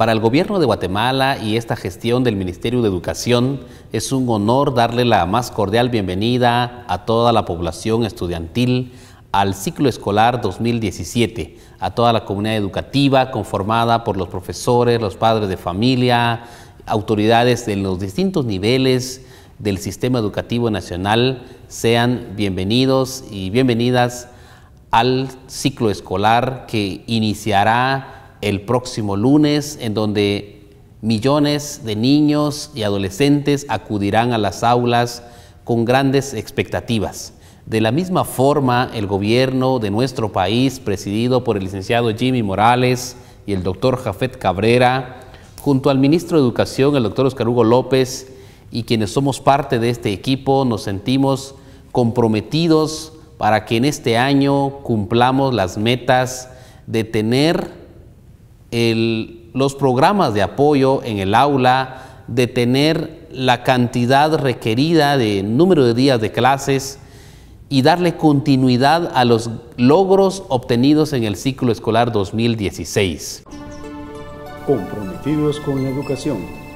Para el gobierno de Guatemala y esta gestión del Ministerio de Educación, es un honor darle la más cordial bienvenida a toda la población estudiantil al ciclo escolar 2017, a toda la comunidad educativa conformada por los profesores, los padres de familia, autoridades de los distintos niveles del sistema educativo nacional, sean bienvenidos y bienvenidas al ciclo escolar que iniciará el próximo lunes, en donde millones de niños y adolescentes acudirán a las aulas con grandes expectativas. De la misma forma, el gobierno de nuestro país, presidido por el licenciado Jimmy Morales y el doctor Jafet Cabrera, junto al ministro de Educación, el doctor Oscar Hugo López, y quienes somos parte de este equipo, nos sentimos comprometidos para que en este año cumplamos las metas de tener los programas de apoyo en el aula, de tener la cantidad requerida de número de días de clases y darle continuidad a los logros obtenidos en el ciclo escolar 2016. Comprometidos con la educación.